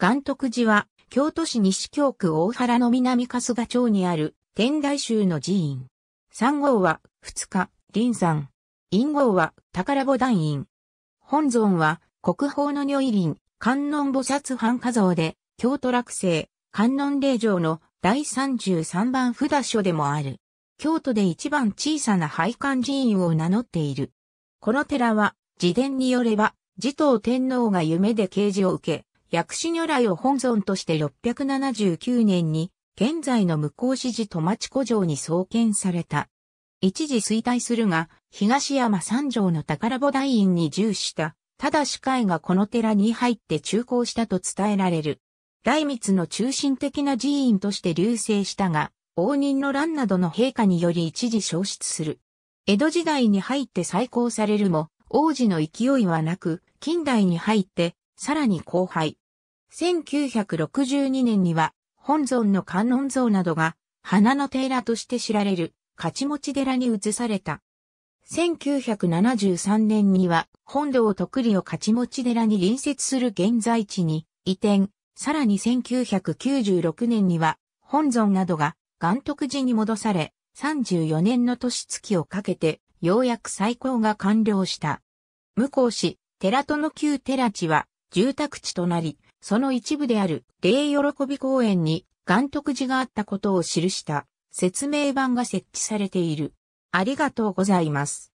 元徳寺は、京都市西京区大原の南春日町にある、天台宗の寺院。三号は、二日、林山。陰号は、宝母団院。本尊は、国宝の如意林、観音菩薩半家像で、京都落成、観音霊場の第33番札所でもある。京都で一番小さな配管寺院を名乗っている。この寺は、自伝によれば、持統天皇が夢で啓示を受け、薬師如来を本尊として679年に、現在の向こう市寺戸町古城に創建された。一時衰退するが、東山三条の宝母大院に従した、ただ司会がこの寺に入って中興したと伝えられる。大密の中心的な寺院として隆盛したが、応仁の乱などの陛下により一時消失する。江戸時代に入って再興されるも、王子の勢いはなく、近代に入ってさらに後輩。1962年には、本尊の観音像などが、花の寺として知られる、勝持寺に移された。1973年には、本堂徳利を勝持寺に隣接する現在地に移転、さらに1996年には、本尊などが、元徳寺に戻され、34年の年月をかけて、ようやく再興が完了した。向こう市、寺との旧寺地は、住宅地となり、その一部である霊喜び公園に元徳寺があったことを記した説明板が設置されている。ありがとうございます。